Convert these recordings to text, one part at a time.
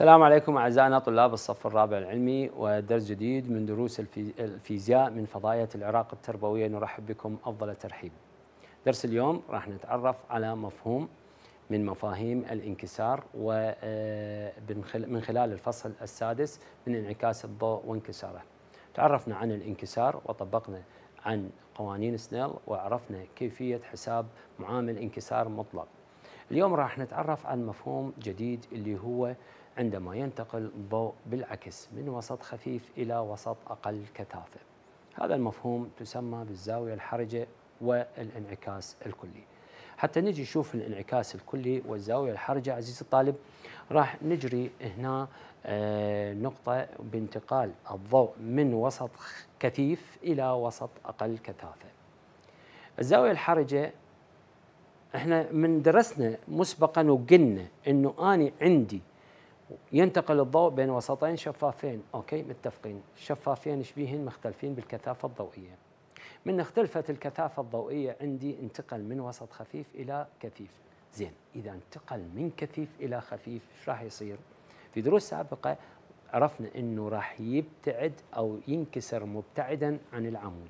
السلام عليكم أعزائنا طلاب الصف الرابع العلمي ودرس جديد من دروس الفيزياء من فضائية العراق التربوية نرحب بكم أفضل ترحيب درس اليوم راح نتعرف على مفهوم من مفاهيم الانكسار ومن آه، خلال الفصل السادس من انعكاس الضوء وانكساره تعرفنا عن الانكسار وطبقنا عن قوانين سنيل وعرفنا كيفية حساب معامل انكسار مطلق اليوم راح نتعرف عن مفهوم جديد اللي هو عندما ينتقل الضوء بالعكس من وسط خفيف إلى وسط أقل كثافة هذا المفهوم تسمى بالزاوية الحرجة والانعكاس الكلي حتى نجي نشوف الانعكاس الكلي والزاوية الحرجة عزيزي الطالب راح نجري هنا آه، نقطة بانتقال الضوء من وسط كثيف إلى وسط أقل كثافة الزاوية الحرجة احنا من درسنا مسبقا وقلنا انه اني عندي ينتقل الضوء بين وسطين شفافين اوكي متفقين شفافين شبيهين مختلفين بالكثافه الضوئيه من اختلفت الكثافه الضوئيه عندي انتقل من وسط خفيف الى كثيف زين اذا انتقل من كثيف الى خفيف ايش راح يصير في دروس سابقه عرفنا انه راح يبتعد او ينكسر مبتعدا عن العمود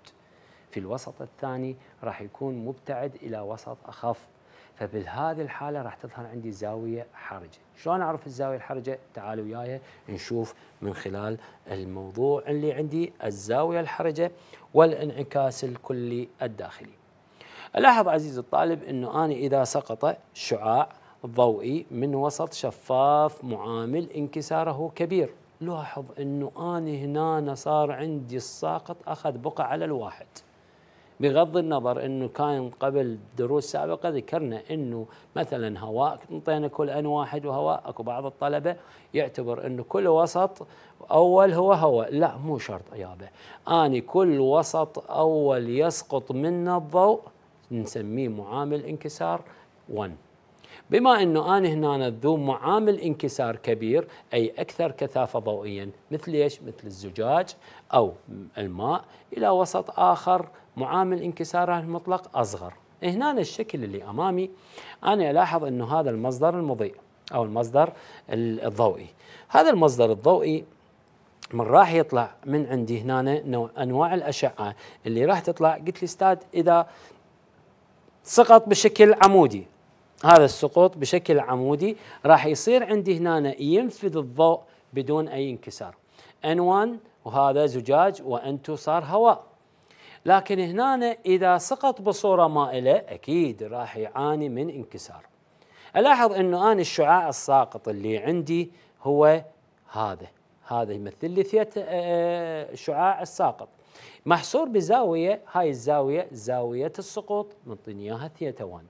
في الوسط الثاني راح يكون مبتعد إلى وسط أخف فبهذه الحالة راح تظهر عندي زاوية حرجة شلون أعرف الزاوية الحرجة؟ تعالوا وياي نشوف من خلال الموضوع اللي عندي الزاوية الحرجة والانعكاس الكلي الداخلي لاحظ عزيزي الطالب أنه أنا إذا سقط شعاع ضوئي من وسط شفاف معامل انكساره كبير لاحظ أنه أنا هنا صار عندي الساقط أخذ بقعة على الواحد بغض النظر انه كان قبل دروس سابقه ذكرنا انه مثلا هواء انطينا كل ان واحد وهواء اكو بعض الطلبه يعتبر انه كل وسط اول هو هواء لا مو شرط يابا اني كل وسط اول يسقط منا الضوء نسميه معامل انكسار 1 بما انه انا هنا ذو معامل انكسار كبير اي اكثر كثافه ضوئيا مثل ايش؟ مثل الزجاج او الماء الى وسط اخر معامل انكساره المطلق أصغر هنا الشكل اللي أمامي أنا ألاحظ أنه هذا المصدر المضيء أو المصدر الضوئي هذا المصدر الضوئي من راح يطلع من عندي هنا نوع انواع الاشعه اللي راح تطلع قلت لي استاذ اذا سقط بشكل عمودي هذا السقوط بشكل عمودي راح يصير عندي هنا ينفذ الضوء بدون اي انكسار ان 1 وهذا زجاج وان 2 صار هواء لكن هنا إذا سقط بصورة مائلة أكيد راح يعاني من انكسار ألاحظ أنه أنا الشعاع الساقط اللي عندي هو هذا هذا يمثل لي ثيت الشعاع آه، آه، الساقط محصور بزاوية هاي الزاوية زاوية السقوط نعطيني إياها ثيتا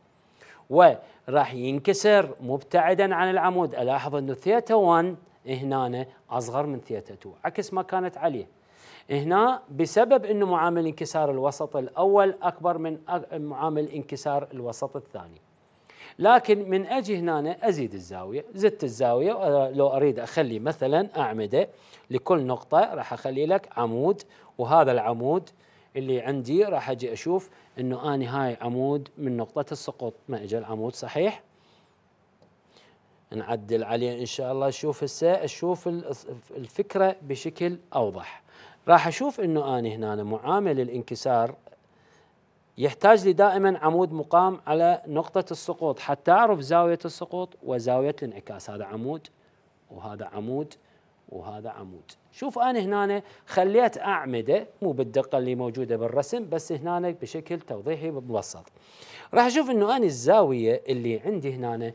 1 وراح ينكسر مبتعدا عن العمود ألاحظ أنه ثيتا 1 هنا أصغر من ثيتا 2 عكس ما كانت عليه هنا بسبب انه معامل انكسار الوسط الاول اكبر من معامل انكسار الوسط الثاني لكن من اجي هنا ازيد الزاويه زدت الزاويه آه، لو اريد اخلي مثلا اعمده لكل نقطه راح اخلي لك عمود وهذا العمود اللي عندي راح اجي اشوف انه اني هاي عمود من نقطه السقوط ما اجى العمود صحيح نعدل عليه ان شاء الله شوف هسه اشوف الفكره بشكل اوضح راح اشوف انه انا هنا معامل الانكسار يحتاج لي دائما عمود مقام على نقطة السقوط حتى أعرف زاوية السقوط وزاوية الانعكاس هذا عمود وهذا عمود وهذا عمود شوف أنا هنا خليت أعمدة مو بالدقة اللي موجودة بالرسم بس هنا بشكل توضيحي مبسط راح أشوف أنه أنا الزاوية اللي عندي هنا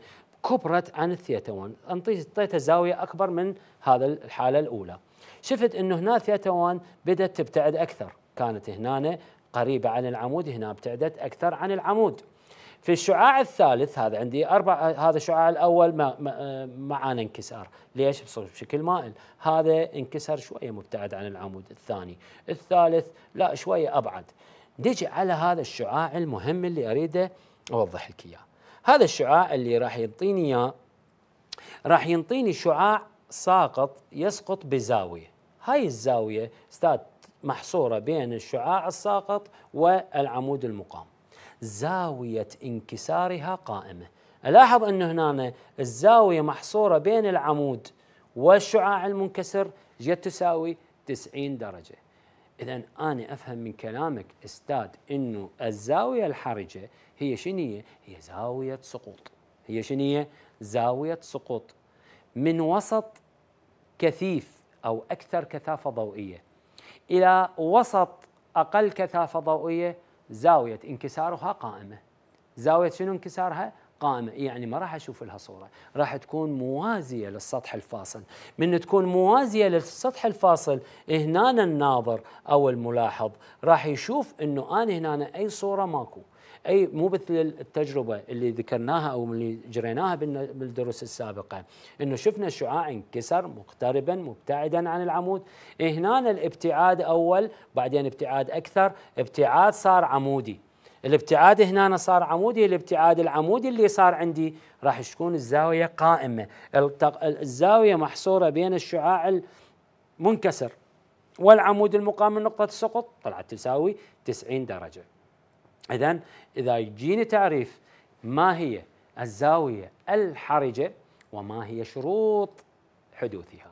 كبرت عن الثيتا 1 أنطيته زاوية أكبر من هذا الحالة الأولى شفت انه هنا ثيتا 1 بدات تبتعد اكثر كانت هنا قريبه عن العمود هنا ابتعدت اكثر عن العمود في الشعاع الثالث هذا عندي اربع هذا الشعاع الاول معانا انكسار ليش بشكل مائل هذا انكسر شويه مبتعد عن العمود الثاني الثالث لا شويه ابعد نجي على هذا الشعاع المهم اللي اريده اوضح لك اياه هذا الشعاع اللي راح يعطيني اياه راح ينطيني شعاع ساقط يسقط بزاوية هاي الزاوية استاذ محصورة بين الشعاع الساقط والعمود المقام زاوية انكسارها قائمة ألاحظ أن هنا الزاوية محصورة بين العمود والشعاع المنكسر جت تساوي 90 درجة إذا أنا أفهم من كلامك استاذ أنه الزاوية الحرجة هي شنية؟ هي زاوية سقوط هي شنية؟ زاوية سقوط من وسط كثيف او اكثر كثافه ضوئيه الى وسط اقل كثافه ضوئيه زاويه انكسارها قائمه زاويه شنو انكسارها قائمه يعني ما راح اشوف لها صوره راح تكون موازيه للسطح الفاصل من تكون موازيه للسطح الفاصل هنا الناظر او الملاحظ راح يشوف انه انا هنا اي صوره ماكو اي مو مثل التجربه اللي ذكرناها او اللي جريناها بالدروس السابقه انه شفنا الشعاع انكسر مقتربا مبتعدا عن العمود إيه، هنا الابتعاد اول بعدين ابتعاد اكثر ابتعاد صار عمودي الابتعاد هنا صار عمودي الابتعاد العمودي اللي صار عندي راح تكون الزاويه قائمه الزاويه محصوره بين الشعاع المنكسر والعمود المقام من نقطه السقوط طلعت تساوي 90 درجه اذا اذا يجيني تعريف ما هي الزاويه الحرجه وما هي شروط حدوثها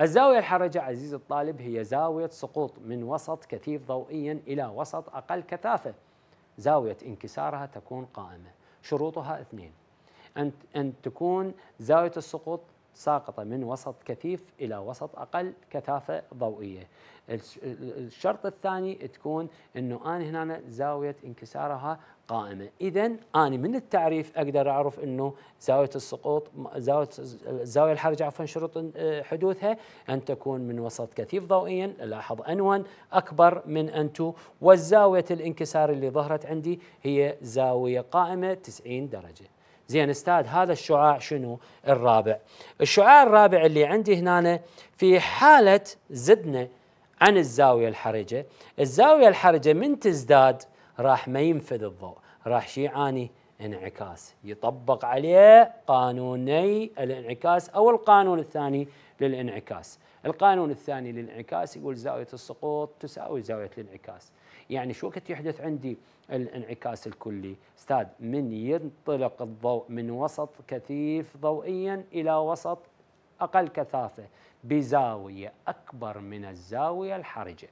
الزاوية الحرجة عزيز الطالب هي زاوية سقوط من وسط كثيف ضوئيا إلى وسط أقل كثافة زاوية انكسارها تكون قائمة شروطها اثنين أن, أن تكون زاوية السقوط ساقطة من وسط كثيف إلى وسط أقل كثافة ضوئية الشرط الثاني تكون أنه أنا هنا زاوية انكسارها قائمة إذا أنا من التعريف أقدر أعرف أنه زاوية السقوط زاوية الزاوية الحرجة عفوا شروط آه، حدوثها أن تكون من وسط كثيف ضوئيا لاحظ أن أكبر من أن 2 والزاوية الانكسار اللي ظهرت عندي هي زاوية قائمة 90 درجة زين استاذ هذا الشعاع شنو الرابع الشعاع الرابع اللي عندي هنا في حالة زدنا عن الزاوية الحرجة الزاوية الحرجة من تزداد راح ما ينفذ الضوء راح شي يعاني انعكاس يطبق عليه قانوني الانعكاس أو القانون الثاني للانعكاس القانون الثاني للانعكاس يقول زاوية السقوط تساوي زاوية الانعكاس يعني شو وقت يحدث عندي الانعكاس الكلي استاذ من ينطلق الضوء من وسط كثيف ضوئيا الى وسط اقل كثافه بزاويه اكبر من الزاويه الحرجه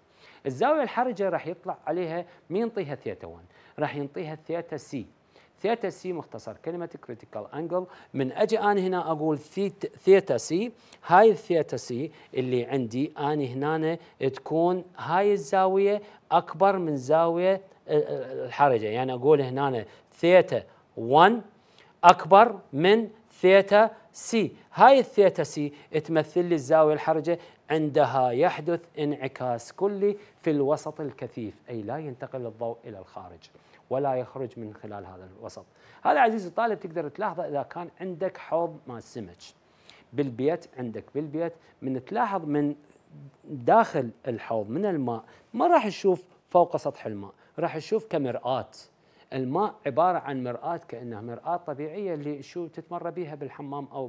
الزاويه الحرجه راح يطلع عليها مين ينطيها ثيتا 1 راح ينطيها ثيتا سي ثيتا سي مختصر كلمة كريتيكال انجل من اجي انا هنا اقول ثيتا سي هاي الثيتا سي اللي عندي انا هنا تكون هاي الزاوية اكبر من زاوية آه، آه، الحرجة يعني اقول هنا ثيتا 1 اكبر من ثيتا سي هاي الثيتا سي تمثل لي الزاوية الحرجة عندها يحدث انعكاس كلي في الوسط الكثيف أي لا ينتقل الضوء إلى الخارج ولا يخرج من خلال هذا الوسط هذا عزيزي الطالب تقدر تلاحظه إذا كان عندك حوض مال سمك بالبيت عندك بالبيت من تلاحظ من داخل الحوض من الماء ما راح تشوف فوق سطح الماء راح تشوف كمرآة الماء عباره عن مرآة كانها مرآة طبيعيه اللي شو تتمر بها بالحمام او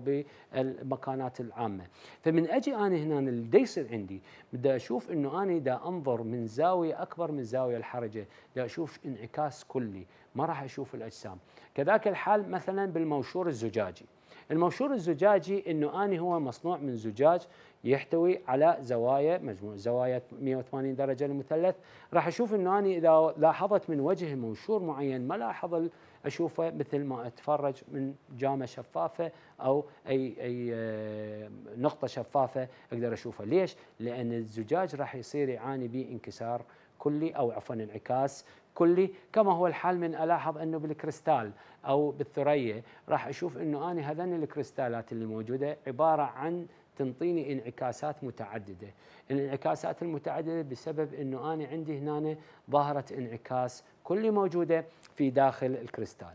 بالمكانات العامه فمن اجي انا هنا اللي يصير عندي بدي اشوف انه انا دا انظر من زاويه اكبر من زاويه الحرجه دا اشوف انعكاس كلي ما راح اشوف الاجسام كذاك الحال مثلا بالمنشور الزجاجي المنشور الزجاجي انه اني هو مصنوع من زجاج يحتوي على زوايا مجموع زوايا 180 درجه للمثلث راح اشوف انه اني اذا لاحظت من وجه منشور معين ما لاحظ اشوفه مثل ما اتفرج من جامه شفافه او اي اي آه، نقطه شفافه اقدر اشوفها، ليش؟ لان الزجاج راح يصير يعاني بانكسار كلي او عفوا انعكاس كلي كما هو الحال من ألاحظ أنه بالكريستال أو بالثريا راح أشوف أنه أنا هذين الكريستالات اللي موجودة عبارة عن تنطيني انعكاسات متعددة الانعكاسات المتعددة بسبب أنه أنا عندي هنا ظاهرة انعكاس كلي موجودة في داخل الكريستال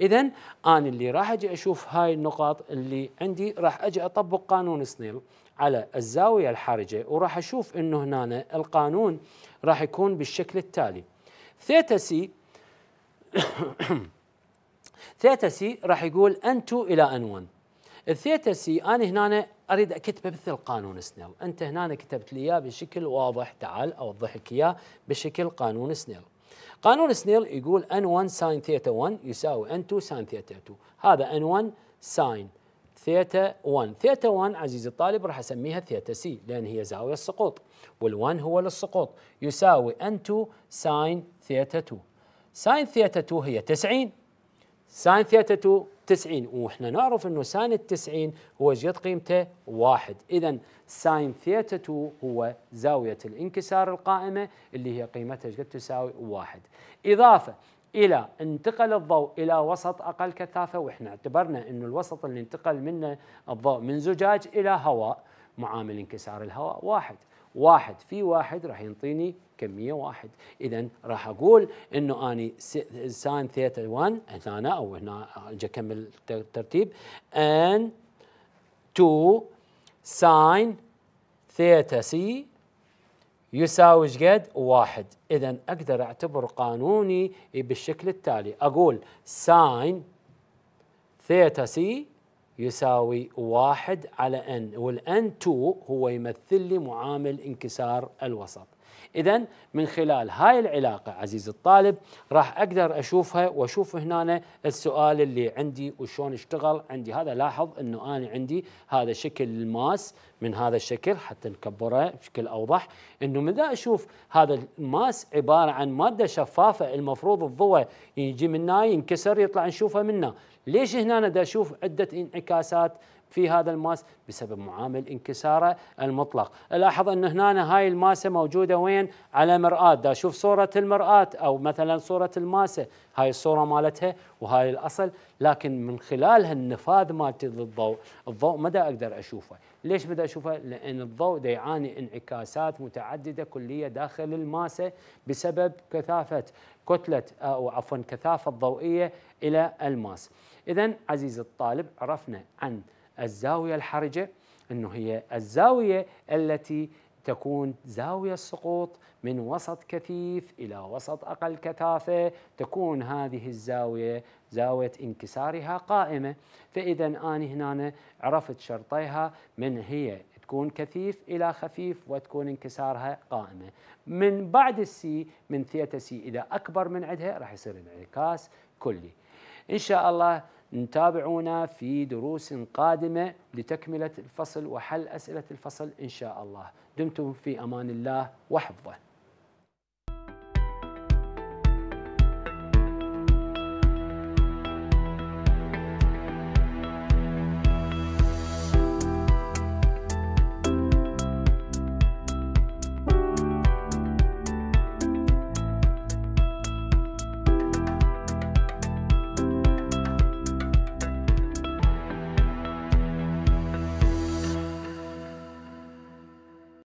اذا انا اللي راح اجي اشوف هاي النقاط اللي عندي راح اجي اطبق قانون سنيل على الزاويه الحرجه وراح اشوف انه هنا القانون راح يكون بالشكل التالي ثيتا سي ثيتا سي راح يقول ان 2 الى ان 1 الثيتا سي انا هنا اريد اكتبه مثل قانون سنيل انت هنا كتبت لي اياه بشكل واضح تعال اوضح لك اياه بشكل قانون سنيل قانون سنيل يقول ان 1 ساين ثيتا 1 يساوي ان 2 ساين ثيتا 2 هذا ان 1 ساين ثيتا 1 ثيتا 1 عزيزي الطالب راح اسميها ثيتا سي لان هي زاويه السقوط وال1 هو للسقوط يساوي ان 2 ساين ثيتا 2 ساين ثيتا 2 هي 90 ساين ثيتا 2 90 واحنا نعرف انه ساين ال 90 هو جد قيمته 1 اذا ساين ثيتا 2 هو زاويه الانكسار القائمه اللي هي قيمتها قد تساوي 1 اضافه الى انتقل الضوء الى وسط اقل كثافه واحنا اعتبرنا انه الوسط اللي انتقل منه الضوء من زجاج الى هواء معامل انكسار الهواء واحد واحد في واحد راح ينطيني كمية واحد إذا راح أقول أنه أني ساين ثيتا 1 هنا أو هنا أجي أكمل الترتيب أن 2 ساين ثيتا سي يساوي شقد واحد إذا أقدر أعتبر قانوني بالشكل التالي أقول ساين ثيتا سي يساوي واحد على ان والان 2 هو يمثل لي معامل انكسار الوسط إذا من خلال هاي العلاقة عزيز الطالب راح أقدر أشوفها وأشوف هنا السؤال اللي عندي وشون اشتغل عندي هذا لاحظ أنه أنا عندي هذا شكل الماس من هذا الشكل حتى نكبره بشكل أوضح أنه من ذا أشوف هذا الماس عبارة عن مادة شفافة المفروض الضوء يجي منها ينكسر يطلع نشوفه منها ليش هنا دا أشوف عدة انعكاسات في هذا الماس بسبب معامل انكساره المطلق لاحظ أن هنا هاي الماسة موجودة وين على مرآة دا شوف صورة المرآة أو مثلا صورة الماسة هاي الصورة مالتها وهاي الأصل لكن من خلال هالنفاذ مالتي للضوء الضوء دا أقدر أشوفه ليش بدي أشوفه؟ لأن الضوء دا يعاني انعكاسات متعددة كلية داخل الماسة بسبب كثافة كتلة أو عفوا كثافة ضوئية إلى الماس إذا عزيزي الطالب عرفنا عن الزاوية الحرجة أنه هي الزاوية التي تكون زاوية السقوط من وسط كثيف إلى وسط أقل كثافة تكون هذه الزاوية زاوية انكسارها قائمة فإذا أنا هنا عرفت شرطيها من هي تكون كثيف إلى خفيف وتكون انكسارها قائمة من بعد السي من ثيتا سي إذا أكبر من عدها راح يصير انعكاس كلي إن شاء الله نتابعونا في دروس قادمة لتكملة الفصل وحل أسئلة الفصل إن شاء الله دمتم في أمان الله وحفظه